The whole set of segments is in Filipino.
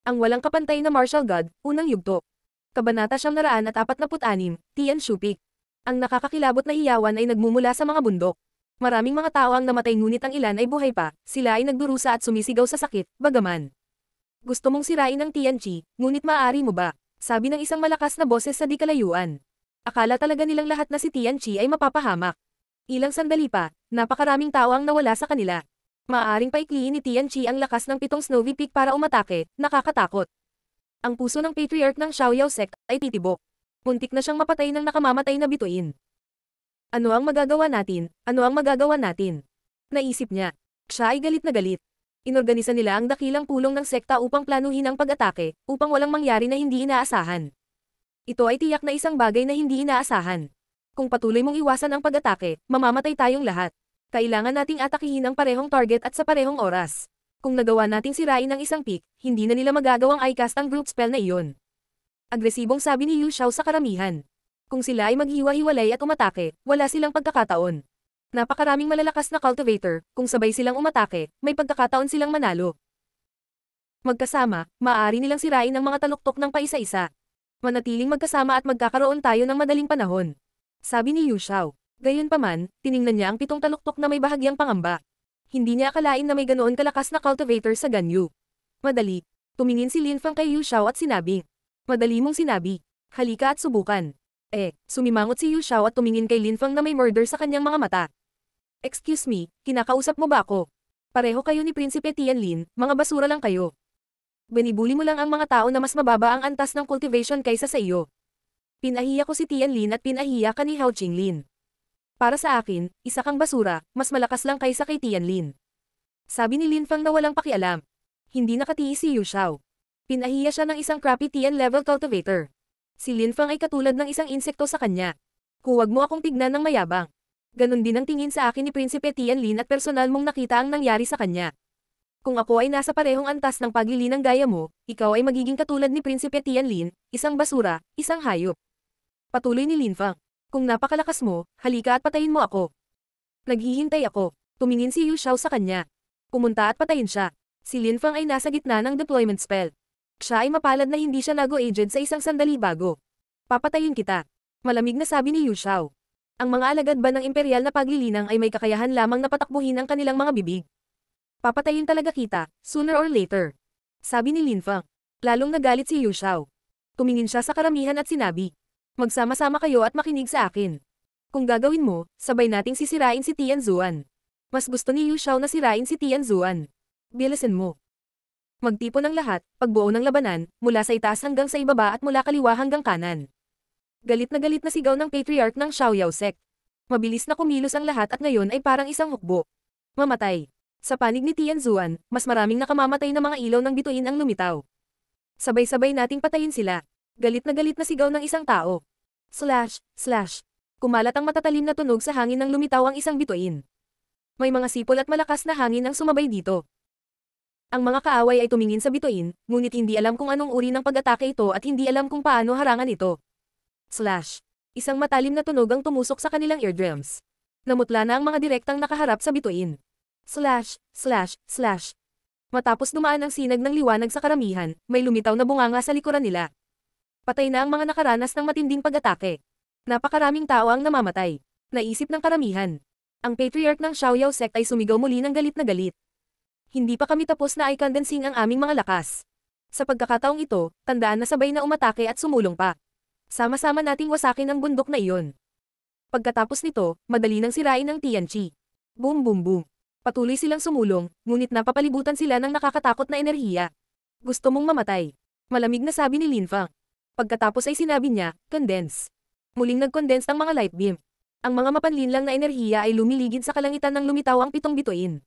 Ang walang kapantay na martial god, unang yugto. Kabanata 146, Tian Shupik. Ang nakakakilabot na hiyawan ay nagmumula sa mga bundok. Maraming mga tao ang namatay ngunit ang ilan ay buhay pa, sila ay nagdurusa at sumisigaw sa sakit, bagaman. Gusto mong sirain ang Tian Chi, ngunit maaari mo ba? Sabi ng isang malakas na boses sa dikalayuan. Akala talaga nilang lahat na si Tian Chi ay mapapahamak. Ilang sandali pa, napakaraming tao ang nawala sa kanila. Maaring paikliin ni Tian Chi ang lakas ng pitong snowy peak para umatake, nakakatakot. Ang puso ng patriarch ng Xiaoyao sect ay titibok. Muntik na siyang mapatay ng nakamamatay na bituin. Ano ang magagawa natin? Ano ang magagawa natin? Naisip niya. Siya ay galit na galit. Inorganisa nila ang dakilang pulong ng sekta upang planuhin ang pag-atake, upang walang mangyari na hindi inaasahan. Ito ay tiyak na isang bagay na hindi inaasahan. Kung patuloy mong iwasan ang pag-atake, mamamatay tayong lahat. Kailangan nating atakihin ang parehong target at sa parehong oras. Kung nagawa nating sirain ang isang pick, hindi na nila magagawang i-cast ang group spell na iyon. Agresibong sabi ni Yu Xiao sa karamihan. Kung sila ay maghiwa-hiwalay at umatake, wala silang pagkakataon. Napakaraming malalakas na cultivator, kung sabay silang umatake, may pagkakataon silang manalo. Magkasama, maaari nilang sirain ang mga taluktok ng paisa-isa. Manatiling magkasama at magkakaroon tayo ng madaling panahon. Sabi ni Yu Xiao. Gayunpaman, tiningnan niya ang pitong taluktok na may bahagyang pangamba. Hindi niya akalain na may ganoon kalakas na cultivator sa Ganyu. Madali. Tumingin si Lin Fang kay Yu Xiao at sinabi. Madali mong sinabi. Halika at subukan. Eh, sumimangot si Yu Xiao at tumingin kay Lin Fang na may murder sa kanyang mga mata. Excuse me, kinakausap mo ba ako? Pareho kayo ni Prinsipe Tianlin, mga basura lang kayo. Binibuli mo lang ang mga tao na mas mababa ang antas ng cultivation kaysa sa iyo. Pinahiya ko si Tianlin at pinahiya ka ni Hao Qinglin. Para sa akin, isa kang basura, mas malakas lang kaysa kay Tian Lin. Sabi ni Lin Fang na walang pakialam. Hindi nakatiis si Yu Xiao. Pinahiya siya ng isang crappy Tian level cultivator. Si Lin Fang ay katulad ng isang insekto sa kanya. Huwag mo akong tignan ng mayabang. Ganon din ang tingin sa akin ni Prinsipe Tian Lin at personal mong nakita ang nangyari sa kanya. Kung ako ay nasa parehong antas ng paglili ng gaya mo, ikaw ay magiging katulad ni Prinsipe Tian Lin, isang basura, isang hayop. Patuloy ni Lin Fang. Kung napakalakas mo, halika at patayin mo ako. Naghihintay ako. Tumingin si Yu Xiao sa kanya. Kumunta at patayin siya. Si Lin Fang ay nasa gitna ng deployment spell. Siya ay mapalad na hindi siya nago agent sa isang sandali bago. Papatayin kita. Malamig na sabi ni Yu Xiao. Ang mga alagad ba ng imperial na paglilinang ay may kakayahan lamang na patakbuhin ang kanilang mga bibig. Papatayin talaga kita, sooner or later. Sabi ni Lin Fang. Lalong nagalit si Yu Xiao. Tumingin siya sa karamihan at sinabi. Magsama-sama kayo at makinig sa akin. Kung gagawin mo, sabay nating sisirain si Tianzuan. Mas gusto ni Yu Xiao na sirain si Tianzuan. Bilisan mo. Magtipo ng lahat, pagbuo ng labanan, mula sa itaas hanggang sa ibaba at mula kaliwa hanggang kanan. Galit na galit na sigaw ng patriarch ng Xiao Yao sect. Mabilis na kumilos ang lahat at ngayon ay parang isang hukbo. Mamatay. Sa panig ni Tianzuan, mas maraming nakamamatay na mga ilaw ng bituin ang lumitaw. Sabay-sabay nating patayin sila. Galit na galit na sigaw ng isang tao. Slash, slash. Kumalat ang matatalim na tunog sa hangin nang lumitaw ang isang bituin. May mga sipol at malakas na hangin ang sumabay dito. Ang mga kaaway ay tumingin sa bituin, ngunit hindi alam kung anong uri ng pag-atake ito at hindi alam kung paano harangan ito. Slash. Isang matalim na tunog ang tumusok sa kanilang eardrums. Namutla na ang mga direktang nakaharap sa bituin. Slash, slash, slash. Matapos dumaan ang sinag ng liwanag sa karamihan, may lumitaw na bunganga sa likuran nila. Patay na ang mga nakaranas ng matinding pag-atake. Napakaraming tao ang namamatay. Naisip ng karamihan. Ang patriarch ng Xiaoyao sect ay sumigaw muli ng galit na galit. Hindi pa kami tapos na ay condensing ang aming mga lakas. Sa pagkakataong ito, tandaan na sabay na umatake at sumulong pa. Sama-sama nating wasakin ang bundok na iyon. Pagkatapos nito, madali nang sirain ang Tianchi. Boom boom boom. Patuloy silang sumulong, ngunit napapalibutan sila ng nakakatakot na enerhiya. Gusto mong mamatay. Malamig na sabi ni Lin Fang. Pagkatapos ay sinabi niya, condense. Muling nag-condense ang mga light beam. Ang mga mapanlinlang na enerhiya ay lumiligid sa kalangitan nang lumitaw ang pitong bituin.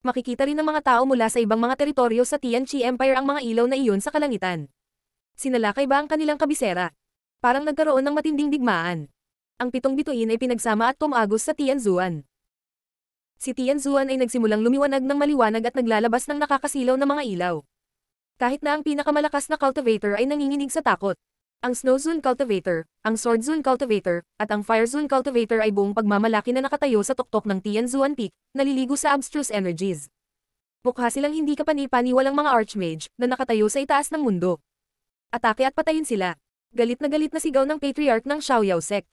Makikita rin ng mga tao mula sa ibang mga teritoryo sa Tianchi Empire ang mga ilaw na iyon sa kalangitan. Sinalakay ba ang kanilang kabisera? Parang nagkaroon ng matinding digmaan. Ang pitong bituin ay pinagsama at tumagos sa Tianzuan. Si Tianzuan ay nagsimulang lumiwanag ng maliwanag at naglalabas ng nakakasilaw na mga ilaw. Kahit na ang pinakamalakas na cultivator ay nanginginig sa takot. Ang Snow Zone Cultivator, ang Sword Zone Cultivator, at ang Fire Zone Cultivator ay buong pagmamalaki na nakatayo sa tuktok ng Tianzuan Peak, naliligo sa abstruse energies. Mukha silang hindi kapanipaniwalang mga Archmage na nakatayo sa itaas ng mundo. Atake at patayin sila. Galit na galit na sigaw ng Patriarch ng Xiaoyao Sect.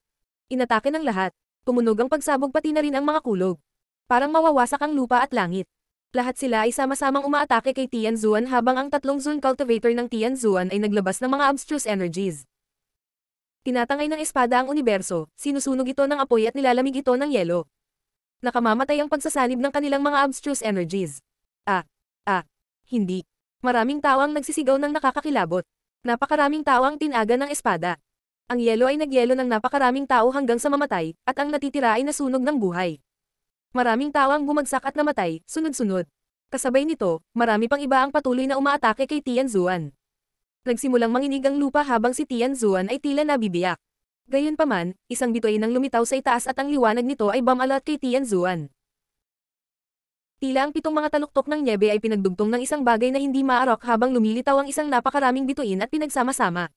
Inatake ng lahat. Tumunog ang pagsabog pati na rin ang mga kulog. Parang mawawasak ang lupa at langit. Lahat sila ay sama-samang umaatake kay Tianzuan habang ang tatlong Zone Cultivator ng Tianzuan ay naglabas ng mga abstruse energies. Tinatangay ng espada ang universo, sinusunog ito ng apoy at nilalamig ito ng yelo. Nakamamatay ang pagsasanib ng kanilang mga abstruse energies. Ah, ah, hindi. Maraming tao ang nagsisigaw ng nakakakilabot. Napakaraming tao ang tinaga ng espada. Ang yelo ay nagyelo ng napakaraming tao hanggang sa mamatay, at ang natitira ay nasunog ng buhay. Maraming tao ang bumagsak at namatay, sunod-sunod. Kasabay nito, marami pang iba ang patuloy na umaatake kay Tian Zuan. Nagsimulang manginig ang lupa habang si Tian Zuan ay tila nabibiyak. Gayunpaman, isang bituin ang lumitaw sa itaas at ang liwanag nito ay bamalat kay Tian Zuan. Tila ang pitong mga taluktok ng nyebe ay pinagdugtong ng isang bagay na hindi maarok habang lumilitaw ang isang napakaraming bituin at pinagsama-sama.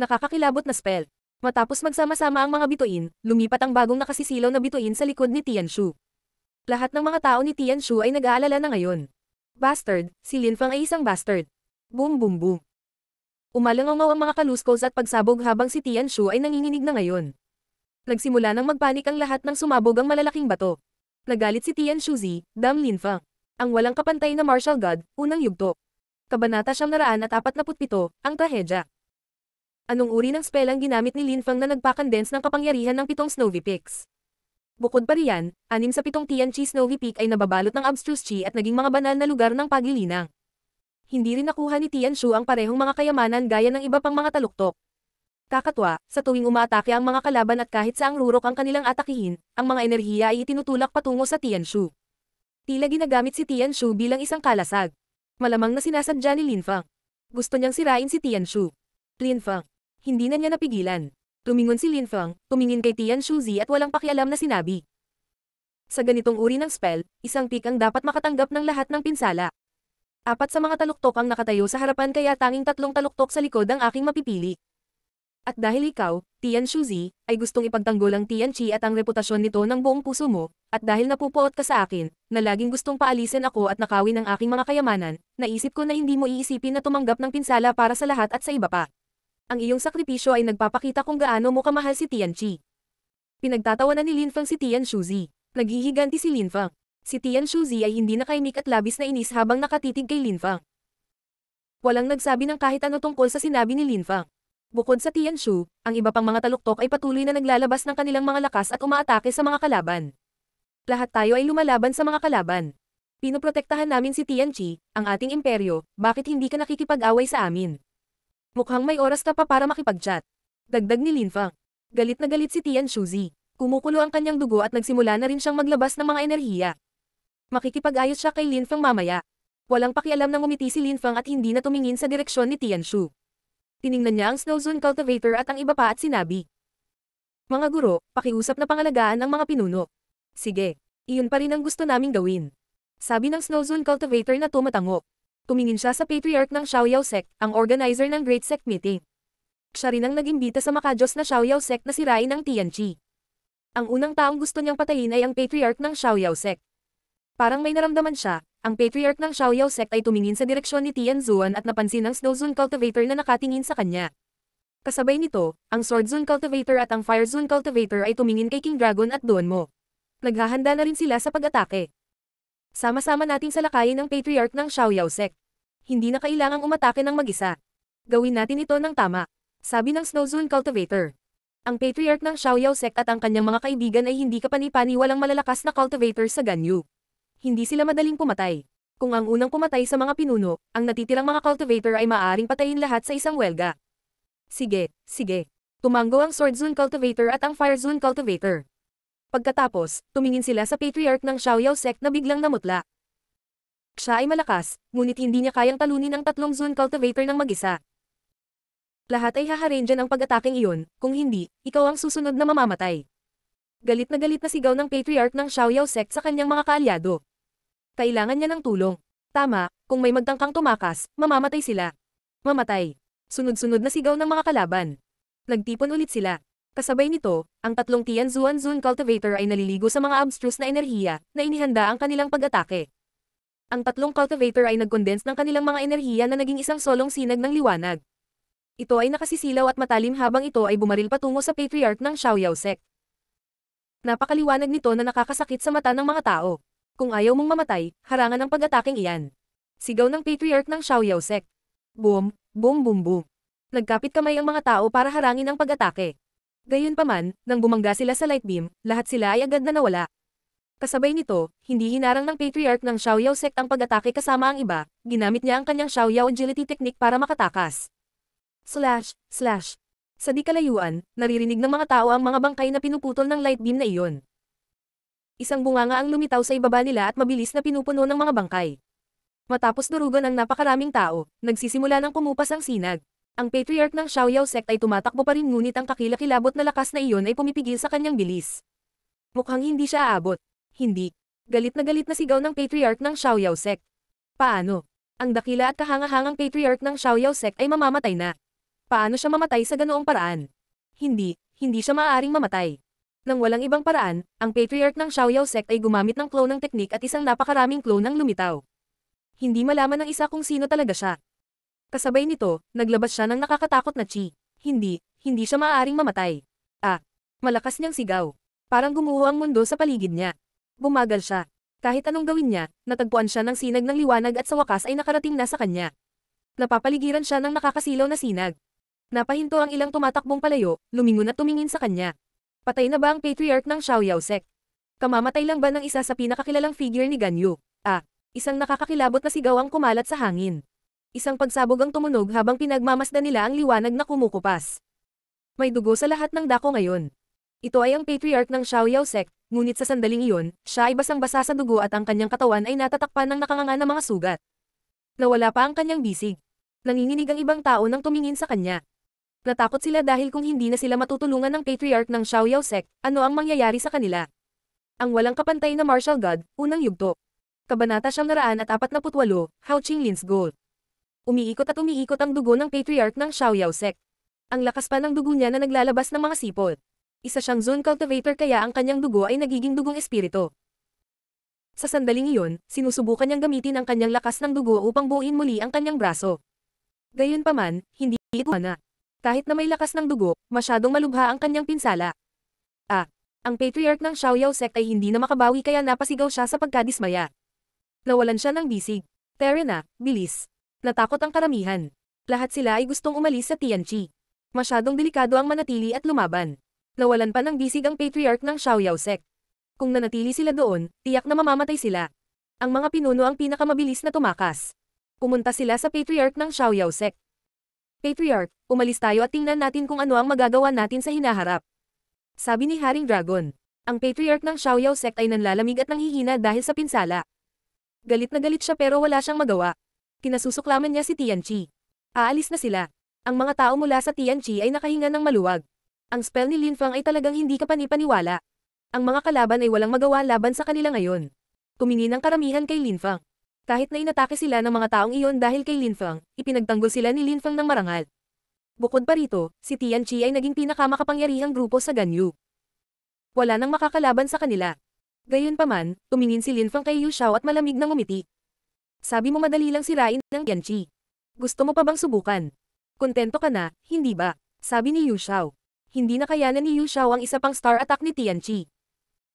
Nakakakilabot na spell. Matapos magsama-sama ang mga bituin, lumipat ang bagong nakasisilaw na bituin sa likod ni Tian Shu. Lahat ng mga tao ni Tian Shu ay nag-aalala na ngayon. Bastard, si Lin Fang ay isang bastard. Boom boom boom. Umalangaw ang mga kaluskos at pagsabog habang si Tian Shu ay nanginginig na ngayon. Nagsimula nang magpanik ang lahat ng sumabog ang malalaking bato. Nagalit si Tian Shuzi, Dam Lin Fang. Ang walang kapantay na martial god, unang yugto. Kabanata siyang naraan at apat na putpito, ang trahedya. Anong uri ng spell ang ginamit ni Lin Fang na nagpakondense ng kapangyarihan ng pitong Snowy Peaks? Bukod pa riyan, anim sa pitong Tianchi Chi Snowy Peak ay nababalot ng abstruse chi at naging mga banal na lugar ng pagilinang. Hindi rin nakuha ni Tian Shu ang parehong mga kayamanan gaya ng iba pang mga taluktok. Kakatwa, sa tuwing umaatake ang mga kalaban at kahit saang rurok ang kanilang atakihin, ang mga enerhiya ay itinutulak patungo sa Tian Shu. Tila ginagamit si Tian Shu bilang isang kalasag. Malamang na sinasadya ni Lin Fang. Gusto niyang sirain si Tian Shu. Lin Fang. Hindi na niya napigilan. Tumingon si Lin Feng, tumingin kay Tian Shuzi at walang pakialam na sinabi. Sa ganitong uri ng spell, isang pick ang dapat makatanggap ng lahat ng pinsala. Apat sa mga taluktok ang nakatayo sa harapan kaya tanging tatlong taluktok sa likod ang aking mapipili. At dahil ikaw, Tian Shuzi, ay gustong ipagtanggol ang Tian Chi at ang reputasyon nito ng buong puso mo, at dahil napupuot ka sa akin, na laging gustong paalisin ako at nakawin ang aking mga kayamanan, naisip ko na hindi mo iisipin na tumanggap ng pinsala para sa lahat at sa iba pa ang iyong sakripisyo ay nagpapakita kung gaano mo kamahal si Tianchi. Pinagtatawanan ni Linfang si Tian Shuzi. Naghihiganti si Linfang. Si Tian Shuzi ay hindi nakaimik at labis na inis habang nakatitig kay Linfang. Walang nagsabi ng kahit ano tungkol sa sinabi ni Linfang. Bukod sa Tian Shu, ang iba pang mga taluktok ay patuloy na naglalabas ng kanilang mga lakas at umaatake sa mga kalaban. Lahat tayo ay lumalaban sa mga kalaban. Pinoprotektahan namin si Tianchi, ang ating imperyo, bakit hindi ka nakikipag-away sa amin? Mukhang may oras ka pa para makipag-chat. Dagdag ni Lin Fang. Galit na galit si Tian Shuzi. Kumukulo ang kanyang dugo at nagsimula na rin siyang maglabas ng mga enerhiya. Makikipag-ayos siya kay Lin Fang mamaya. Walang pakialam na ngumiti si Fang at hindi na tumingin sa direksyon ni Tian Shu. Tiningnan niya ang Snow Zone Cultivator at ang iba pa at sinabi. Mga guro, pakiusap na pangalagaan ang mga pinuno. Sige, iyon pa rin ang gusto naming gawin. Sabi ng Snow Zone Cultivator na tumatango. Tumingin siya sa patriarch ng Xiaoyao Sect, ang organizer ng Great Sect Meeting. Siya rin ang nagimbita sa makajos na Xiaoyao Sect na si Rai ng Tianqi. Ang unang taong gusto niyang patayin ay ang patriarch ng Xiaoyao Sect. Parang may naramdaman siya, ang patriarch ng Xiaoyao Sect ay tumingin sa direksyon ni Tianzuan at napansin ang Zone Cultivator na nakatingin sa kanya. Kasabay nito, ang Sword Zone Cultivator at ang Fire Zone Cultivator ay tumingin kay King Dragon at Doon Mo. Naghahanda na rin sila sa pag-atake. Sama-sama nating salakayin ang patriarch ng Xiaoyao sect. Hindi na kailangang umatake ng mag-isa. Gawin natin ito ng tama. Sabi ng Snowzone Cultivator. Ang patriarch ng Xiaoyao sect at ang kanyang mga kaibigan ay hindi kapanipani walang malalakas na cultivator sa Ganyu. Hindi sila madaling pumatay. Kung ang unang pumatay sa mga pinuno, ang natitirang mga cultivator ay maaaring patayin lahat sa isang welga. Sige, sige. Tumango ang Sword Zone Cultivator at ang Fire Zone Cultivator. Pagkatapos, tumingin sila sa patriarch ng Xiaoyao sect na biglang namutla. Siya ay malakas, ngunit hindi niya kayang talunin ang tatlong Zone Cultivator ng mag-isa. Lahat ay haharin dyan ang pag-ataking iyon, kung hindi, ikaw ang susunod na mamamatay. Galit na galit na sigaw ng patriarch ng Xiaoyao sect sa kanyang mga kaalyado. Kailangan niya ng tulong. Tama, kung may magtangkang tumakas, mamamatay sila. Mamatay. Sunod-sunod na sigaw ng mga kalaban. Nagtipon ulit sila. Kasabay nito, ang tatlong Tianzuan Zun Cultivator ay naliligo sa mga abstruse na enerhiya na inihanda ang kanilang pag-atake. Ang tatlong cultivator ay nag-condense ng kanilang mga enerhiya na naging isang solong sinag ng liwanag. Ito ay nakasisilaw at matalim habang ito ay bumaril patungo sa patriarch ng Xiaoyao sect. Napakaliwanag nito na nakakasakit sa mata ng mga tao. Kung ayaw mong mamatay, harangan ang pag-ataking iyan. Sigaw ng patriarch ng Xiaoyao sect. Boom, boom boom boom. Nagkapit kamay ang mga tao para harangin ang pag-atake. Gayunpaman, nang bumangga sila sa light beam, lahat sila ay agad na nawala. Kasabay nito, hindi hinarang ng patriarch ng Xiaoyao sect ang pag-atake kasama ang iba, ginamit niya ang kanyang Xiaoyao agility technique para makatakas. Slash, slash. Sa di kalayuan, naririnig ng mga tao ang mga bangkay na pinuputol ng light beam na iyon. Isang bunganga ang lumitaw sa ibaba nila at mabilis na pinupuno ng mga bangkay. Matapos durugan ang napakaraming tao, nagsisimula ng kumupas ang sinag. Ang patriarch ng Xiaoyao sect ay tumatakbo pa rin ngunit ang kakilakilabot na lakas na iyon ay pumipigil sa kanyang bilis. Mukhang hindi siya aabot. Hindi. Galit na galit na sigaw ng patriarch ng Xiaoyao sect. Paano? Ang dakila at kahangahangang patriarch ng Xiaoyao sect ay mamamatay na. Paano siya mamatay sa ganoong paraan? Hindi, hindi siya maaaring mamatay. Nang walang ibang paraan, ang patriarch ng Xiaoyao sect ay gumamit ng clone ng teknik at isang napakaraming clone ng lumitaw. Hindi malaman ng isa kung sino talaga siya. Kasabay nito, naglabas siya ng nakakatakot na chi. Hindi, hindi siya maaaring mamatay. Ah! Malakas niyang sigaw. Parang gumuho ang mundo sa paligid niya. Bumagal siya. Kahit anong gawin niya, natagpuan siya ng sinag ng liwanag at sa wakas ay nakarating na sa kanya. Napapaligiran siya ng nakakasilaw na sinag. Napahinto ang ilang tumatakbong palayo, lumingon at tumingin sa kanya. Patay na ba ang patriarch ng Xiaoyao sect? Kamamatay lang ba ng isa sa pinakakilalang figure ni Ganyu? Ah, isang nakakakilabot na sigaw ang kumalat sa hangin isang pagsabog ang tumunog habang pinagmamasdan nila ang liwanag na kumukupas. May dugo sa lahat ng dako ngayon. Ito ay ang patriarch ng Xiaoyao sect, ngunit sa sandaling iyon, siya ay basang-basa sa dugo at ang kanyang katawan ay natatakpan ng nakanganga na mga sugat. Nawala pa ang kanyang bisig. Nanginginig ang ibang tao nang tumingin sa kanya. Natakot sila dahil kung hindi na sila matutulungan ng patriarch ng Xiaoyao sect, ano ang mangyayari sa kanila? Ang walang kapantay na martial god, unang yugto. Kabanata siyam naraan at apat na putwalo, Hao Qinglins Gold. Umiikot at umiikot ang dugo ng patriarch ng Xiaoyao sect. Ang lakas pa ng dugo niya na naglalabas ng mga sipol. Isa siyang zone cultivator kaya ang kanyang dugo ay nagiging dugong espirito. Sa sandaling iyon, sinusubukan niyang gamitin ang kanyang lakas ng dugo upang buuin muli ang kanyang braso. Gayunpaman, hindi ito na. Kahit na may lakas ng dugo, masyadong malubha ang kanyang pinsala. Ah, ang patriarch ng Xiaoyao sect ay hindi na makabawi kaya napasigaw siya sa pagkadismaya. Nawalan siya ng bisig. Terena, bilis. Natakot ang karamihan. Lahat sila ay gustong umalis sa Tianchi. Masyadong delikado ang manatili at lumaban. Nawalan pa ng bisig ang patriarch ng Xiaoyao sect. Kung nanatili sila doon, tiyak na mamamatay sila. Ang mga pinuno ang pinakamabilis na tumakas. Pumunta sila sa patriarch ng Xiaoyao sect. Patriarch, umalis tayo at tingnan natin kung ano ang magagawa natin sa hinaharap. Sabi ni Haring Dragon. Ang patriarch ng Xiaoyao sect ay nanlalamig at nanghihina dahil sa pinsala. Galit na galit siya pero wala siyang magawa kinasusuklaman niya si Tianchi. Aalis na sila. Ang mga tao mula sa Tianchi ay nakahinga ng maluwag. Ang spell ni Lin Fang ay talagang hindi kapanipaniwala. Ang mga kalaban ay walang magawa laban sa kanila ngayon. Tumingin ang karamihan kay Lin Fang. Kahit na inatake sila ng mga taong iyon dahil kay Lin Fang, ipinagtanggol sila ni Lin Fang ng marangal. Bukod pa rito, si Tianchi ay naging pinakamakapangyarihang grupo sa Ganyu. Wala nang makakalaban sa kanila. Gayunpaman, tumingin si Lin Fang kay Yu Xiao at malamig na umiti. Sabi mo madali lang sirain ng Yanchi. Gusto mo pa bang subukan? Kontento ka na, hindi ba? Sabi ni Yu Xiao. Hindi na kayanan ni Yu Xiao ang isa pang star attack ni Tianchi.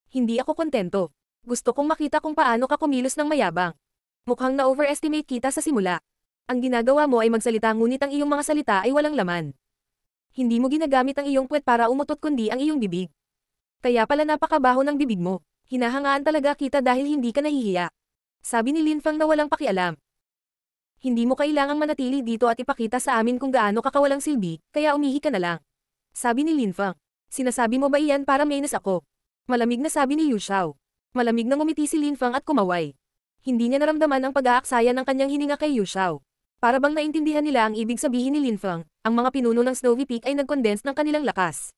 Hindi ako kontento. Gusto kong makita kung paano ka kumilos ng mayabang. Mukhang na-overestimate kita sa simula. Ang ginagawa mo ay magsalita ngunit ang iyong mga salita ay walang laman. Hindi mo ginagamit ang iyong puwet para umutot kundi ang iyong bibig. Kaya pala napakabaho ng bibig mo. Hinahangaan talaga kita dahil hindi ka nahihiya. Sabi ni Lin Fang na walang pakialam. Hindi mo kailangang manatili dito at ipakita sa amin kung gaano ka kawalang silbi, kaya umihi ka na lang. Sabi ni Lin Fang, Sinasabi mo ba iyan para menes ako? Malamig na sabi ni Yu Xiao. Malamig na ngumiti si Lin Fang at kumaway. Hindi niya naramdaman ang pag-aaksaya ng kanyang hininga kay Yu Xiao. Para bang naintindihan nila ang ibig sabihin ni Lin Fang, ang mga pinuno ng Snowy Peak ay nag-condense ng kanilang lakas.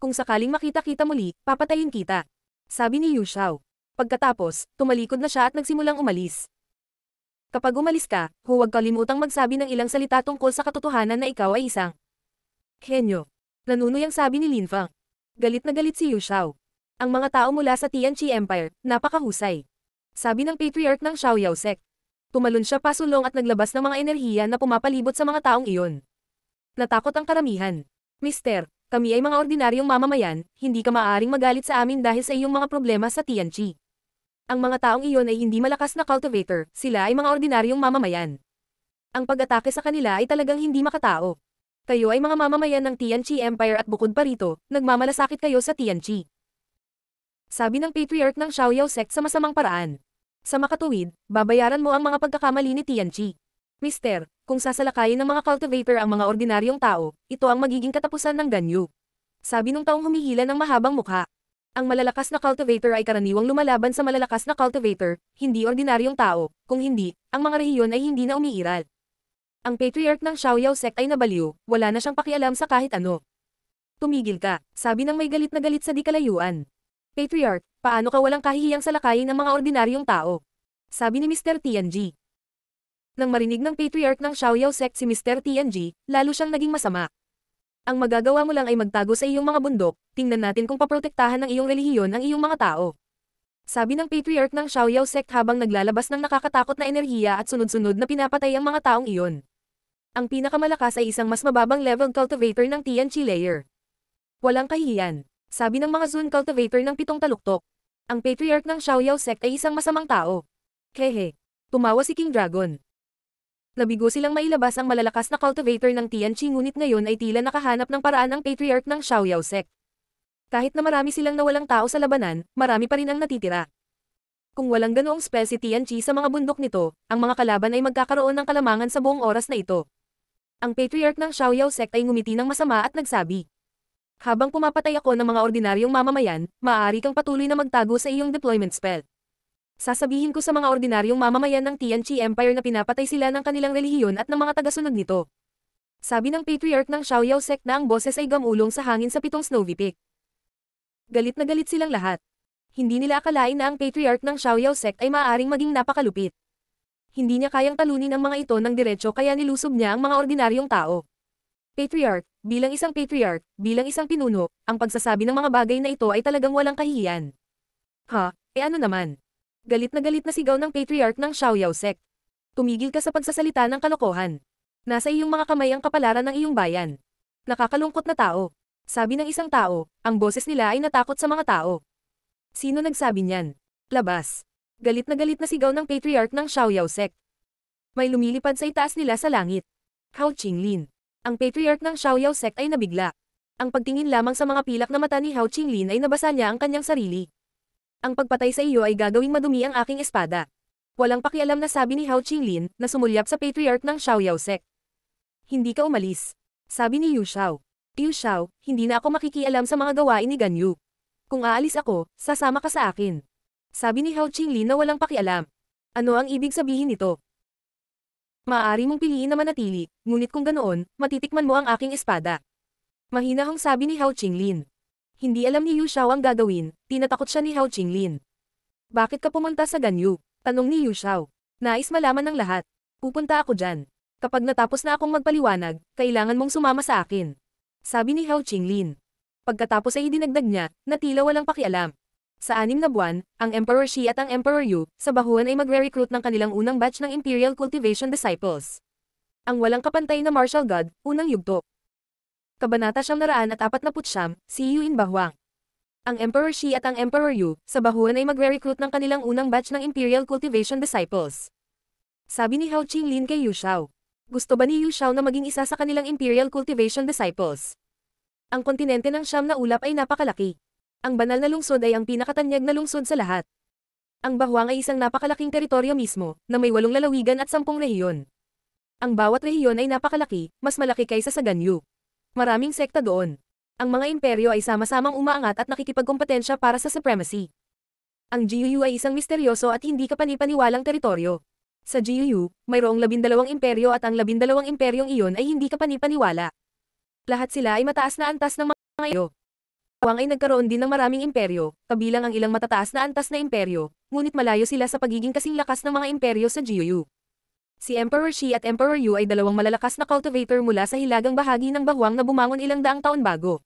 Kung sakaling makita-kita muli, papatayin kita. Sabi ni Yu Xiao. Pagkatapos, tumalikod na siya at nagsimulang umalis. Kapag umalis ka, huwag kalimutang magsabi ng ilang salita tungkol sa katotohanan na ikaw ay isang henyo. Nanunuyang sabi ni Lin Fang. Galit na galit si Yu Xiao. Ang mga tao mula sa Tianqi Empire, napakahusay. Sabi ng patriarch ng Xiao Yao sect. Tumalon siya pasulong at naglabas ng mga enerhiya na pumapalibot sa mga taong iyon. Natakot ang karamihan. Mister, kami ay mga ordinaryong mamamayan, hindi ka maaring magalit sa amin dahil sa iyong mga problema sa Tianqi. Ang mga taong iyon ay hindi malakas na cultivator, sila ay mga ordinaryong mamamayan. Ang pag-atake sa kanila ay talagang hindi makatao. Kayo ay mga mamamayan ng Tianchi Empire at bukod pa rito, nagmamalasakit kayo sa Tianchi. Sabi ng patriarch ng Xiaoyao sect sa masamang paraan. Sa makatuwid, babayaran mo ang mga pagkakamali ni Tianchi. Mister, kung sasalakayin ng mga cultivator ang mga ordinaryong tao, ito ang magiging katapusan ng ganyu. Sabi nung taong humihila ng mahabang mukha. Ang malalakas na cultivator ay karaniwang lumalaban sa malalakas na cultivator, hindi ordinaryong tao, kung hindi, ang mga rehiyon ay hindi na umiiral. Ang patriarch ng Xiaoyao sect ay nabaliw, wala na siyang pakialam sa kahit ano. Tumigil ka, sabi ng may galit na galit sa dikalayuan. Patriarch, paano ka walang kahihiyang salakayin ng mga ordinaryong tao? Sabi ni Mr. Tianji. Nang marinig ng patriarch ng Xiaoyao sect si Mr. Tianji, lalo siyang naging masama. Ang magagawa mo lang ay magtago sa iyong mga bundok, tingnan natin kung paprotektahan ng iyong relihiyon ang iyong mga tao. Sabi ng patriarch ng Xiaoyao sect habang naglalabas ng nakakatakot na enerhiya at sunod-sunod na pinapatay ang mga taong iyon. Ang pinakamalakas ay isang mas mababang level cultivator ng Tianchi layer. Walang kahihiyan, Sabi ng mga Zun cultivator ng pitong taluktok. Ang patriarch ng Xiaoyao sect ay isang masamang tao. Kehe, Tumawa si King Dragon. Nabigo silang mailabas ang malalakas na cultivator ng Tianqi ngunit ngayon ay tila nakahanap ng paraan ang patriarch ng Xiaoyao sect. Kahit na marami silang nawalang tao sa labanan, marami pa rin ang natitira. Kung walang ganoong spell si Tianqi sa mga bundok nito, ang mga kalaban ay magkakaroon ng kalamangan sa buong oras na ito. Ang patriarch ng Xiaoyao sect ay ngumiti ng masama at nagsabi, Habang pumapatay ako ng mga ordinaryong mamamayan, maaari kang patuloy na magtago sa iyong deployment spell. Sasabihin ko sa mga ordinaryong mamamayan ng Tianqi Empire na pinapatay sila ng kanilang relihiyon at ng mga tagasunod nito. Sabi ng patriarch ng Xiaoyao sect na ang boses ay gamulong sa hangin sa pitong snowy peak. Galit na galit silang lahat. Hindi nila akalain na ang patriarch ng Xiaoyao sect ay maaaring maging napakalupit. Hindi niya kayang talunin ang mga ito ng diretso kaya nilusob niya ang mga ordinaryong tao. Patriarch, bilang isang patriarch, bilang isang pinuno, ang pagsasabi ng mga bagay na ito ay talagang walang kahihiyan. Ha, e ano naman? Galit na galit na sigaw ng patriarch ng Xiaoyao sect. Tumigil ka sa pagsasalita ng kalokohan. Nasa iyong mga kamay ang kapalaran ng iyong bayan. Nakakalungkot na tao. Sabi ng isang tao, ang boses nila ay natakot sa mga tao. Sino nagsabi niyan? Labas. Galit na galit na sigaw ng patriarch ng Xiaoyao sect. May lumilipad sa itaas nila sa langit. Hao Qinglin. Ang patriarch ng Xiaoyao sect ay nabigla. Ang pagtingin lamang sa mga pilak na mata ni Hao Qinglin ay nabasa niya ang kanyang sarili. Ang pagpatay sa iyo ay gagawing madumi ang aking espada. Walang pakialam na sabi ni Hao Qinglin, na sumulyap sa patriarch ng Xiaoyao sect. Hindi ka umalis. Sabi ni Yu Xiao. Yu Xiao, hindi na ako makikialam sa mga gawain ni Ganyu. Kung aalis ako, sasama ka sa akin. Sabi ni Hao Qinglin na walang pakialam. Ano ang ibig sabihin nito? Maaari mong piliin na manatili, ngunit kung ganoon, matitikman mo ang aking espada. Mahinahong sabi ni Hao Qinglin. Hindi alam ni Yu Xiao ang gagawin, tinatakot siya ni Hao Qinglin. Bakit ka pumunta sa Ganyu? Tanong ni Yu Xiao. Nais malaman ng lahat. Pupunta ako dyan. Kapag natapos na akong magpaliwanag, kailangan mong sumama sa akin. Sabi ni Hao Qinglin. Pagkatapos ay dinagdag niya, natila walang pakialam. Sa anim na buwan, ang Emperor Xi at ang Emperor Yu, sa bahuan ay magre-recruit ng kanilang unang batch ng Imperial Cultivation Disciples. Ang walang kapantay na martial god, unang yugto. Kabanata Siyam Naraan at Apat na Putsyam, si Yu in Bahuang. Ang Emperor Xi at ang Emperor Yu, sa Bahuan ay magre-recruit ng kanilang unang batch ng Imperial Cultivation Disciples. Sabi ni Hao Qinglin kay Yu Shao. Gusto ba ni Yu Shao na maging isa sa kanilang Imperial Cultivation Disciples? Ang kontinente ng Siyam na ulap ay napakalaki. Ang banal na lungsod ay ang pinakatanyag na lungsod sa lahat. Ang Bahuang ay isang napakalaking teritoryo mismo, na may walong lalawigan at sampung rehiyon. Ang bawat rehiyon ay napakalaki, mas malaki kaysa sa Ganyu. Maraming sekta doon. Ang mga imperyo ay sama-samang umaangat at nakikipagkompetensya para sa supremacy. Ang GUU ay isang misteryoso at hindi kapanipaniwalang teritoryo. Sa GUU, mayroong labindalawang imperyo at ang labindalawang imperyong iyon ay hindi kapanipaniwala. Lahat sila ay mataas na antas ng mga iyo. Wang ay nagkaroon din ng maraming imperyo, kabilang ang ilang matataas na antas na imperyo, ngunit malayo sila sa pagiging kasing lakas ng mga imperyo sa GUU. Si Emperor Xi at Emperor Yu ay dalawang malalakas na cultivator mula sa hilagang bahagi ng bahuang na bumangon ilang daang taon bago.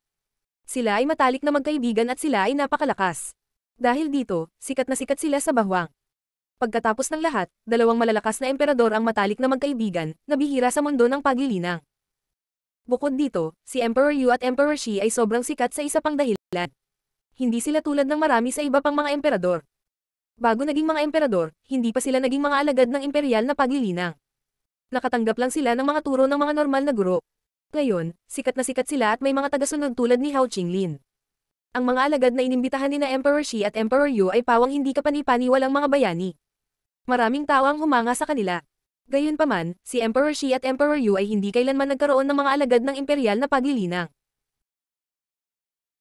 Sila ay matalik na magkaibigan at sila ay napakalakas. Dahil dito, sikat na sikat sila sa bahuang. Pagkatapos ng lahat, dalawang malalakas na emperador ang matalik na magkaibigan, na bihira sa mundo ng paglilinang. Bukod dito, si Emperor Yu at Emperor Xi ay sobrang sikat sa isa pang dahilan. Hindi sila tulad ng marami sa iba pang mga emperador. Bago naging mga emperador, hindi pa sila naging mga alagad ng imperial na paglilinang. Nakatanggap lang sila ng mga turo ng mga normal na guro. Ngayon, sikat na sikat sila at may mga tagasunod tulad ni Hao Qinglin. Ang mga alagad na inimbitahan ni na Emperor Xi at Emperor Yu ay pawang hindi kapanipaniwalang mga bayani. Maraming tao ang humanga sa kanila. Gayunpaman, si Emperor Xi at Emperor Yu ay hindi kailanman nagkaroon ng mga alagad ng imperial na paglilinang.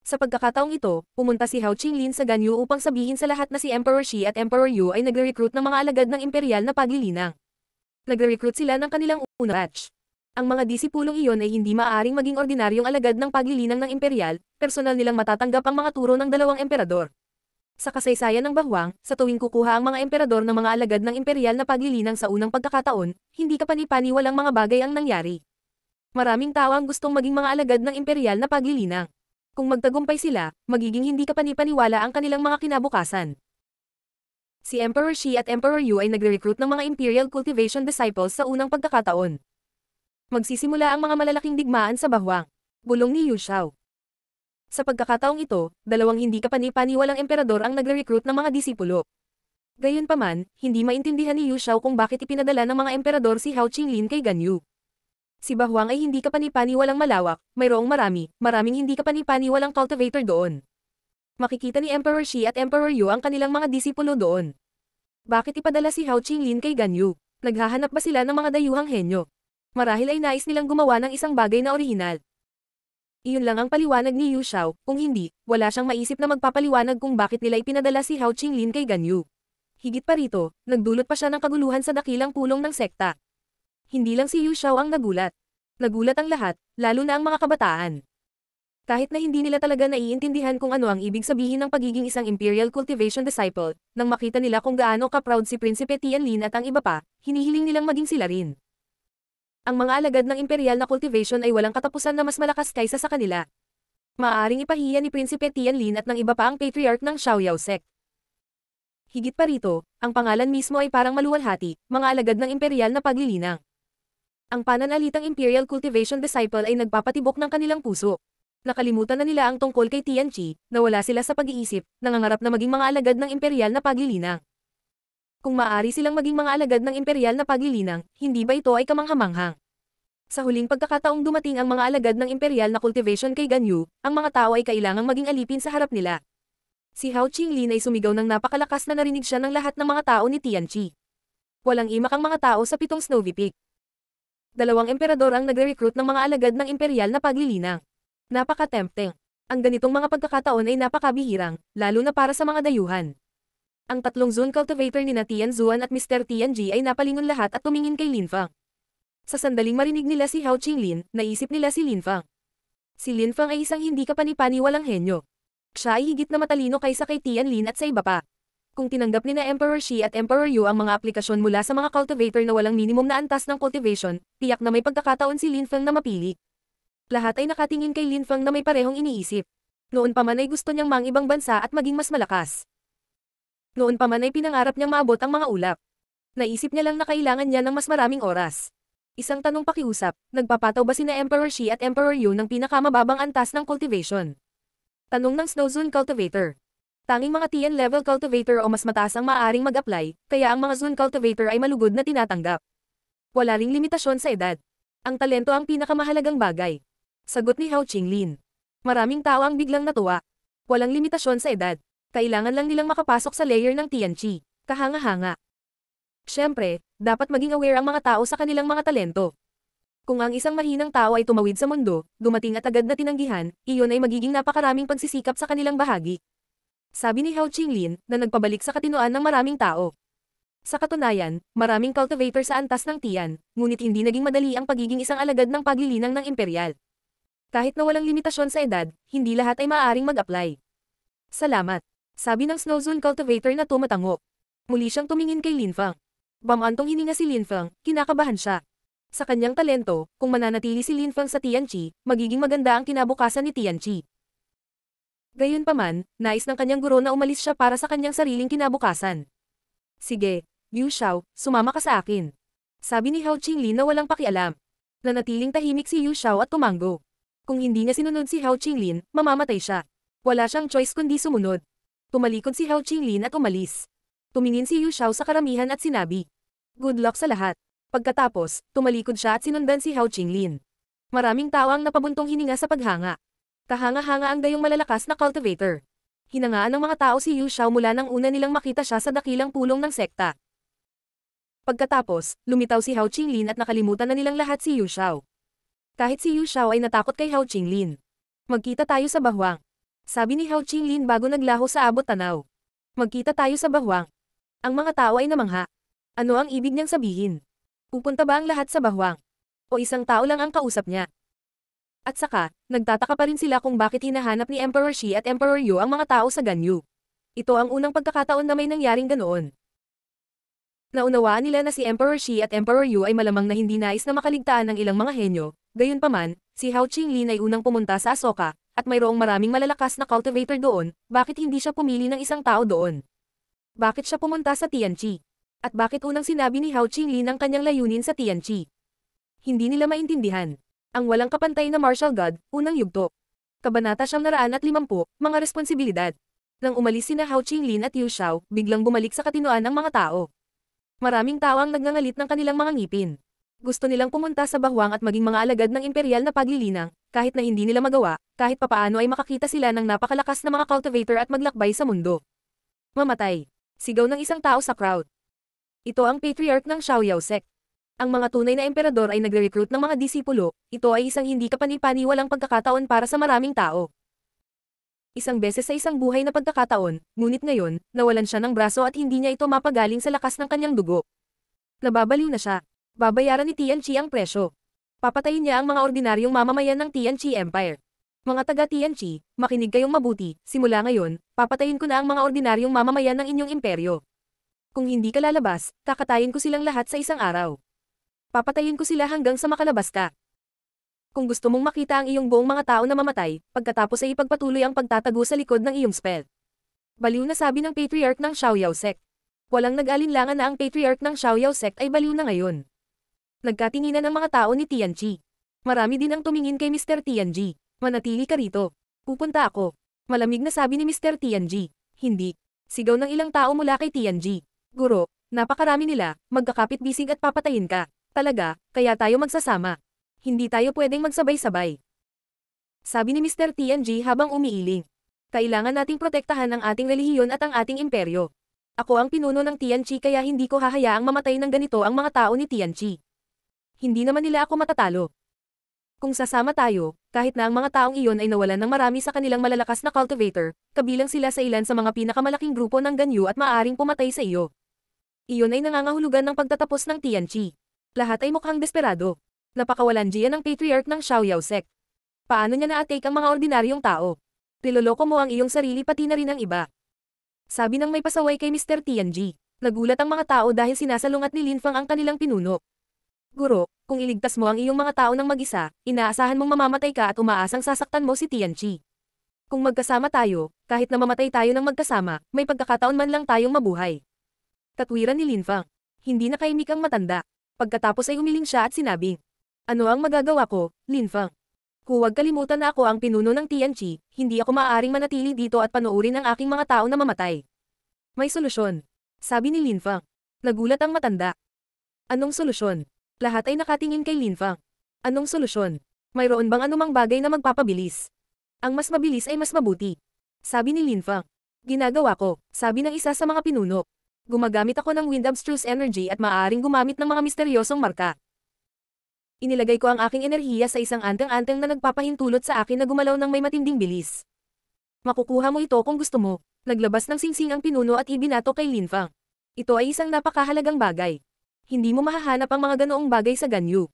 Sa pagkakataong ito, pumunta si Hao Qinglin sa Ganyu upang sabihin sa lahat na si Emperor Xi at Emperor Yu ay nagre-recruit ng mga alagad ng imperial na paglilinang. Nagre-recruit sila ng kanilang unang batch. Ang mga disipulong iyon ay hindi maaaring maging ordinaryong alagad ng paglilinang ng imperial, personal nilang matatanggap ang mga turo ng dalawang emperador. Sa kasaysayan ng Bahuang, sa tuwing kukuha ang mga emperador ng mga alagad ng imperial na paglilinang sa unang pagkakataon, hindi kapanipaniwalang mga bagay ang nangyari. Maraming tao ang gustong maging mga alagad ng imperial na paglilinang. Kung magtagumpay sila, magiging hindi kapanipaniwala ang kanilang mga kinabukasan. Si Emperor Shi at Emperor Yu ay nagre-recruit ng mga Imperial Cultivation Disciples sa unang pagkakataon. Magsisimula ang mga malalaking digmaan sa Bahwang. Bulong ni Yu Xiao. Sa pagkakataong ito, dalawang hindi kapanipaniwalang emperador ang nagre-recruit ng mga disipulo. Gayunpaman, hindi maintindihan ni Yu Xiao kung bakit ipinadala ng mga emperador si Hao Qinglin kay Ganyu si Bahuang ay hindi kapanipaniwalang malawak, mayroong marami, maraming hindi kapanipaniwalang cultivator doon. Makikita ni Emperor Xi at Emperor Yu ang kanilang mga disipulo doon. Bakit ipadala si Hao Qinglin kay Ganyu? Naghahanap ba sila ng mga dayuhang henyo? Marahil ay nais nilang gumawa ng isang bagay na orihinal. Iyon lang ang paliwanag ni Yu Xiao, kung hindi, wala siyang maisip na magpapaliwanag kung bakit nila ipinadala si Hao Qinglin kay Ganyu. Higit pa rito, nagdulot pa siya ng kaguluhan sa dakilang pulong ng sekta hindi lang si Yu Xiao ang nagulat. Nagulat ang lahat, lalo na ang mga kabataan. Kahit na hindi nila talaga naiintindihan kung ano ang ibig sabihin ng pagiging isang Imperial Cultivation Disciple, nang makita nila kung gaano ka-proud si Prinsipe Tianlin at ang iba pa, hinihiling nilang maging sila rin. Ang mga alagad ng imperial na cultivation ay walang katapusan na mas malakas kaysa sa kanila. Maaring ipahiya ni Prinsipe Tianlin at ng iba pa ang patriarch ng Xiaoyao sect. Higit pa rito, ang pangalan mismo ay parang maluwalhati, mga alagad ng imperial na paglilinang. Ang pananalitang Imperial Cultivation Disciple ay nagpapatibok ng kanilang puso. Nakalimutan na nila ang tungkol kay Tian Chi, nawala sila sa pag-iisip, nangangarap na maging mga alagad ng imperial na paglilinang. Kung maari silang maging mga alagad ng imperial na paglilinang, hindi ba ito ay kamanghamanghang? Sa huling pagkakataong dumating ang mga alagad ng imperial na cultivation kay Ganyu, ang mga tao ay kailangang maging alipin sa harap nila. Si Hao Qinglin ay sumigaw ng napakalakas na narinig siya ng lahat ng mga tao ni Tian Chi. Walang imak ang mga tao sa pitong Snowy Peak dalawang emperador ang nagre-recruit ng mga alagad ng imperial na paglilinang. Napaka-tempting. Ang ganitong mga pagkakataon ay napakabihirang, lalo na para sa mga dayuhan. Ang tatlong zone cultivator ni na Tian Zuan at Mr. Tian Ji ay napalingon lahat at tumingin kay Lin Fang. Sa sandaling marinig nila si Hao Qinglin, naisip nila si Lin Fang. Si Lin Fang ay isang hindi kapanipaniwalang henyo. Siya ay higit na matalino kaysa kay Tian Lin at sa iba pa kung tinanggap ni na Emperor Xi at Emperor Yu ang mga aplikasyon mula sa mga cultivator na walang minimum na antas ng cultivation, tiyak na may pagkakataon si Lin Feng na mapili. Lahat ay nakatingin kay Lin Feng na may parehong iniisip. Noon pa man ay gusto niyang mang ibang bansa at maging mas malakas. Noon pa man ay pinangarap niyang maabot ang mga ulap. Naisip niya lang na kailangan niya ng mas maraming oras. Isang tanong pakiusap, nagpapataw ba si na Emperor Xi at Emperor Yu ng pinakamababang antas ng cultivation? Tanong ng Snow Zone Cultivator. Tanging mga TN level cultivator o mas mataas ang maaaring mag-apply, kaya ang mga zone cultivator ay malugod na tinatanggap. Wala ring limitasyon sa edad. Ang talento ang pinakamahalagang bagay. Sagot ni Hao Qinglin. Maraming tao ang biglang natuwa. Walang limitasyon sa edad. Kailangan lang nilang makapasok sa layer ng TNC. Kahanga-hanga. Siyempre, dapat maging aware ang mga tao sa kanilang mga talento. Kung ang isang mahinang tao ay tumawid sa mundo, dumating at agad na tinanggihan, iyon ay magiging napakaraming pagsisikap sa kanilang bahagi sabi ni Hao Qinglin, na nagpabalik sa katinoan ng maraming tao. Sa katunayan, maraming cultivator sa antas ng Tian, ngunit hindi naging madali ang pagiging isang alagad ng paglilinang ng imperial. Kahit na walang limitasyon sa edad, hindi lahat ay maaaring mag-apply. Salamat, sabi ng Snowzone cultivator na tumatango. Muli siyang tumingin kay Lin Linfang. Bamantong hininga si Lin Linfang, kinakabahan siya. Sa kanyang talento, kung mananatili si Lin Linfang sa Tianqi, magiging maganda ang kinabukasan ni Tianqi. Gayunpaman, nais ng kanyang guro na umalis siya para sa kanyang sariling kinabukasan. Sige, Yu Xiao, sumama ka sa akin. Sabi ni Hao Qingli na walang pakialam. Nanatiling tahimik si Yu Xiao at tumango. Kung hindi niya sinunod si Hao Qinglin, mamamatay siya. Wala siyang choice kundi sumunod. Tumalikod si Hao Qinglin at umalis. Tumingin si Yu Xiao sa karamihan at sinabi. Good luck sa lahat. Pagkatapos, tumalikod siya at sinundan si Hao Qinglin. Maraming tao ang napabuntong hininga sa paghanga. Kahanga-hanga ang dayong malalakas na cultivator. Hinangaan ng mga tao si Yu Xiao mula nang una nilang makita siya sa dakilang pulong ng sekta. Pagkatapos, lumitaw si Hao Qinglin at nakalimutan na nilang lahat si Yu Xiao. Kahit si Yu Xiao ay natakot kay Hao Qinglin. Magkita tayo sa bahwang. Sabi ni Hao Qinglin bago naglaho sa abot tanaw. Magkita tayo sa bahwang. Ang mga tao ay namangha. Ano ang ibig niyang sabihin? Pupunta ba ang lahat sa bahwang? O isang tao lang ang kausap niya? At saka, nagtataka pa rin sila kung bakit hinahanap ni Emperor Shi at Emperor Yu ang mga tao sa Ganyu. Ito ang unang pagkakataon na may nangyaring ganoon. Naunawaan nila na si Emperor Shi at Emperor Yu ay malamang na hindi nais na makaligtaan ng ilang mga henyo, gayunpaman, si Hao Qinglin ay unang pumunta sa Asoka, at mayroong maraming malalakas na cultivator doon, bakit hindi siya pumili ng isang tao doon? Bakit siya pumunta sa Tianqi? At bakit unang sinabi ni Hao Qinglin ang kanyang layunin sa Tianqi? Hindi nila maintindihan. Ang walang kapantay na martial god, unang yugto. Kabanata siyam naraan at limampu, mga responsibilidad. Nang umalis sina Hao Qinglin at Yu Xiao, biglang bumalik sa katinoan ang mga tao. Maraming tao ang nagngangalit ng kanilang mga ngipin. Gusto nilang pumunta sa bahwang at maging mga alagad ng imperial na paglilinang, kahit na hindi nila magawa, kahit papaano ay makakita sila ng napakalakas na mga cultivator at maglakbay sa mundo. Mamatay. Sigaw ng isang tao sa crowd. Ito ang patriarch ng Xiao Yao sect. Ang mga tunay na emperador ay nagre-recruit ng mga disipulo, ito ay isang hindi kapanipaniwalang pagkakataon para sa maraming tao. Isang beses sa isang buhay na pagkakataon, ngunit ngayon, nawalan siya ng braso at hindi niya ito mapagaling sa lakas ng kanyang dugo. Nababaliw na siya. Babayaran ni Tianqi ang presyo. Papatayin niya ang mga ordinaryong mamamayan ng Tianqi Empire. Mga taga Tianqi, makinig kayong mabuti, simula ngayon, papatayin ko na ang mga ordinaryong mamamayan ng inyong imperyo. Kung hindi ka lalabas, kakatayin ko silang lahat sa isang araw. Papatayin ko sila hanggang sa makalabas ka. Kung gusto mong makita ang iyong buong mga tao na mamatay, pagkatapos ay ipagpatuloy ang pagtatago sa likod ng iyong spell. Baliw na sabi ng Patriarch ng Xiaoyao Sect. Walang nag-alinlangan na ang Patriarch ng Xiaoyao Sect ay baliw na ngayon. Nagkatinginan ang mga tao ni Tianji. Marami din ang tumingin kay Mr. Tianji. Manatili ka rito. Pupunta ako. Malamig na sabi ni Mr. Tianji. Hindi. Sigaw ng ilang tao mula kay Tianji. Guro, napakarami nila, magkakapit bisig at papatayin ka. Talaga, kaya tayo magsasama. Hindi tayo pwedeng magsabay-sabay. Sabi ni Mr. TNG habang umiiling. Kailangan nating protektahan ang ating relihiyon at ang ating imperyo. Ako ang pinuno ng TNG kaya hindi ko hahayaang mamatay ng ganito ang mga tao ni TNG. Hindi naman nila ako matatalo. Kung sasama tayo, kahit na ang mga taong iyon ay nawalan ng marami sa kanilang malalakas na cultivator, kabilang sila sa ilan sa mga pinakamalaking grupo ng ganyu at maaring pumatay sa iyo. Iyon ay nangangahulugan ng pagtatapos ng TNG. Lahat ay mukhang desperado. Napakawalan Jian ang patriarch ng Xiaoyao sect. Paano niya na-take ang mga ordinaryong tao? Tiloloko mo ang iyong sarili pati na rin ang iba. Sabi ng may pasaway kay Mr. Tianji. Nagulat ang mga tao dahil sinasalungat ni Lin Fang ang kanilang pinuno. Guro, kung iligtas mo ang iyong mga tao ng mag-isa, inaasahan mong mamamatay ka at umaasang sasaktan mo si Tianji. Kung magkasama tayo, kahit na mamatay tayo ng magkasama, may pagkakataon man lang tayong mabuhay. Katwiran ni Linfang. Hindi nakahimik ang matanda. Pagkatapos ay humiling siya at sinabi, Ano ang magagawa ko, Lin Linfang? Huwag kalimutan na ako ang pinuno ng Tianqi, hindi ako maaaring manatili dito at panoorin ang aking mga tao na mamatay. May solusyon. Sabi ni Lin Linfang. Nagulat ang matanda. Anong solusyon? Lahat ay nakatingin kay Lin Linfang. Anong solusyon? Mayroon bang anumang bagay na magpapabilis? Ang mas mabilis ay mas mabuti. Sabi ni Lin Linfang. Ginagawa ko, sabi ng isa sa mga pinuno. Gumagamit ako ng wind abstruse energy at maaring gumamit ng mga misteryosong marka. Inilagay ko ang aking enerhiya sa isang anteng-anteng na nagpapahintulot sa akin na gumalaw ng may matinding bilis. Makukuha mo ito kung gusto mo. Naglabas ng singsing ang pinuno at ibinato kay Linfang. Ito ay isang napakahalagang bagay. Hindi mo mahahanap ang mga ganoong bagay sa ganyu.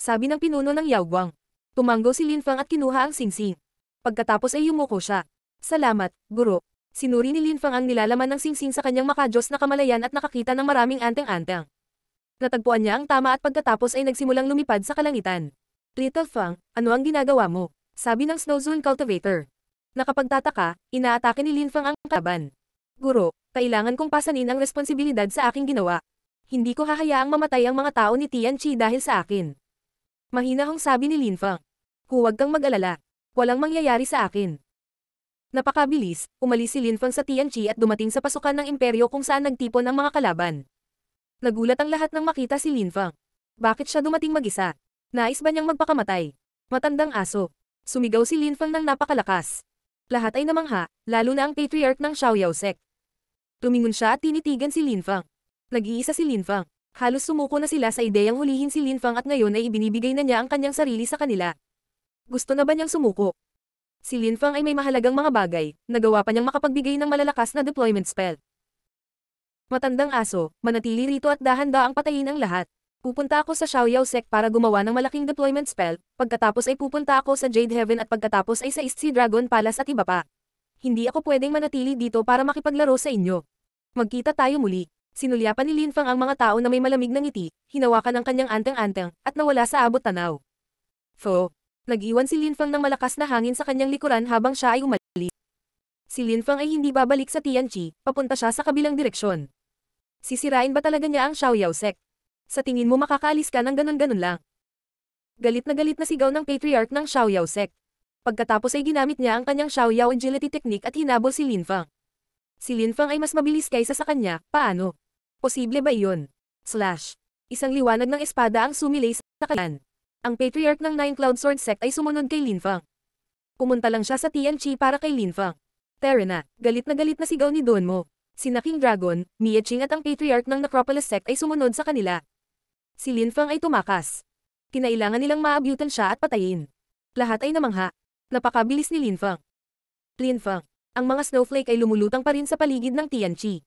Sabi ng pinuno ng Yaoguang. Tumanggo si Linfang at kinuha ang singsing. Pagkatapos ay yumuko siya. Salamat, guro sinuri ni Lin Fang ang nilalaman ng singsing sa kanyang makadyos na kamalayan at nakakita ng maraming anteng-anteng. Natagpuan niya ang tama at pagkatapos ay nagsimulang lumipad sa kalangitan. Little Fang, ano ang ginagawa mo? Sabi ng Snow Zone Cultivator. Nakapagtataka, inaatake ni Lin Fang ang kaban. Guro, kailangan kong pasanin ang responsibilidad sa aking ginawa. Hindi ko hahayaang mamatay ang mga tao ni Tian Chi dahil sa akin. Mahina hong sabi ni Lin Fang. Huwag kang mag-alala. Walang mangyayari sa akin. Napakabilis, umalis si Lin Linfang sa Tianqi at dumating sa pasukan ng imperyo kung saan nagtipon ang mga kalaban. Nagulat ang lahat nang makita si Lin Linfang. Bakit siya dumating mag-isa? Nais ba niyang magpakamatay? Matandang aso. Sumigaw si Lin Linfang ng napakalakas. Lahat ay namangha, lalo na ang patriarch ng Xiaoyao Yaosek. Tumingon siya at tinitigan si Lin Linfang. Nag-iisa si Lin Linfang. Halos sumuko na sila sa ideyang hulihin si Lin Linfang at ngayon ay ibinibigay na niya ang kanyang sarili sa kanila. Gusto na ba niyang sumuko? si Lin Fang ay may mahalagang mga bagay, nagawa pa niyang makapagbigay ng malalakas na deployment spell. Matandang aso, manatili rito at dahan-daang patayin ang lahat. Pupunta ako sa Xiaoyao Sec para gumawa ng malaking deployment spell, pagkatapos ay pupunta ako sa Jade Heaven at pagkatapos ay sa East Sea Dragon Palace at iba pa. Hindi ako pwedeng manatili dito para makipaglaro sa inyo. Magkita tayo muli. Sinulyapan ni Lin Fang ang mga tao na may malamig na ngiti, hinawakan ang kanyang anteng-anteng, at nawala sa abot tanaw. Fo, Nag-iwan si Linfang ng malakas na hangin sa kanyang likuran habang siya ay umalis. Si Linfang ay hindi babalik sa Tianchi, papunta siya sa kabilang direksyon. Sisirain ba talaga niya ang Xiaoyao sect? Sa tingin mo makakaalis ka ng ganun-ganun lang. Galit na galit na sigaw ng patriarch ng Xiaoyao sect. Pagkatapos ay ginamit niya ang kanyang Xiaoyao agility technique at hinabol si Linfang. Si Linfang ay mas mabilis kaysa sa kanya, paano? Posible ba iyon? Slash. Isang liwanag ng espada ang sumilay sa kalan. Ang patriarch ng Nine Cloud Sword Sect ay sumunod kay Lin Fang. Pumunta lang siya sa TNC para kay Lin Fang. Terena, galit na galit na sigaw ni Don Mo. Sina King Dragon, Mie Ching at ang patriarch ng Necropolis Sect ay sumunod sa kanila. Si Lin Fang ay tumakas. Kinailangan nilang maabutan siya at patayin. Lahat ay namangha. Napakabilis ni Lin Fang. Lin Fang, ang mga snowflake ay lumulutang pa rin sa paligid ng Tianchi.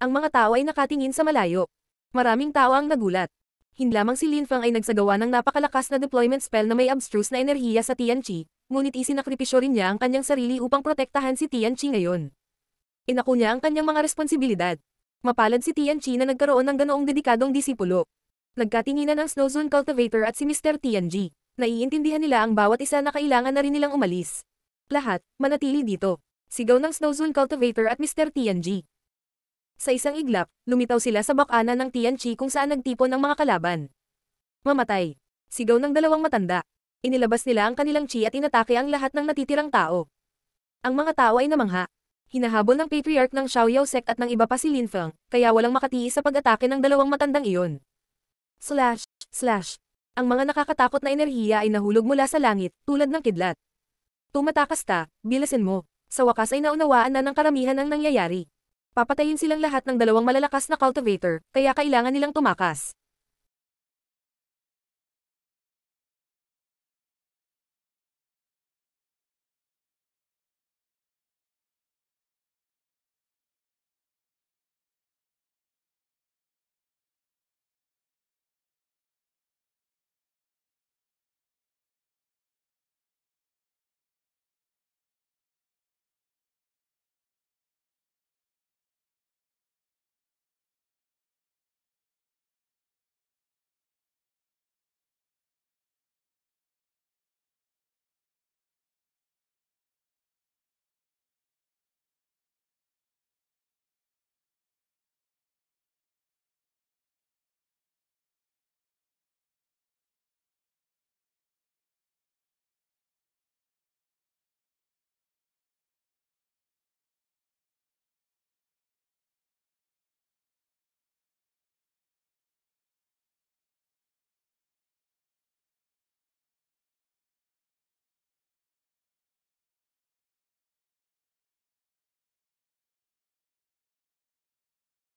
Ang mga tao ay nakatingin sa malayo. Maraming tao ang nagulat. Hindi lamang si Lin Feng ay nagsagawa ng napakalakas na deployment spell na may abstruse na enerhiya sa Tian Chi, ngunit isinakripisyo rin niya ang kanyang sarili upang protektahan si Tian Chi ngayon. Inako niya ang kanyang mga responsibilidad. Mapalad si Tian Chi na nagkaroon ng ganoong dedikadong disipulo. Nagkatinginan ang Snow Zone Cultivator at si Mr. Tian Ji. Naiintindihan nila ang bawat isa na kailangan na rin nilang umalis. Lahat, manatili dito. Sigaw ng Snow Zone Cultivator at Mr. Tian Ji. Sa isang iglap, lumitaw sila sa bakana ng Tianchi kung saan nagtipon ang mga kalaban. Mamatay. Sigaw ng dalawang matanda. Inilabas nila ang kanilang chi at inatake ang lahat ng natitirang tao. Ang mga tao ay namangha. Hinahabol ng patriarch ng Xiaoyao sect at ng iba pa si Lin Feng, kaya walang makatiis sa pag-atake ng dalawang matandang iyon. Slash, slash. Ang mga nakakatakot na enerhiya ay nahulog mula sa langit, tulad ng kidlat. Tumatakas ka, bilasin mo. Sa wakas ay naunawaan na ng karamihan ang nangyayari. Papatayin silang lahat ng dalawang malalakas na cultivator, kaya kailangan nilang tumakas.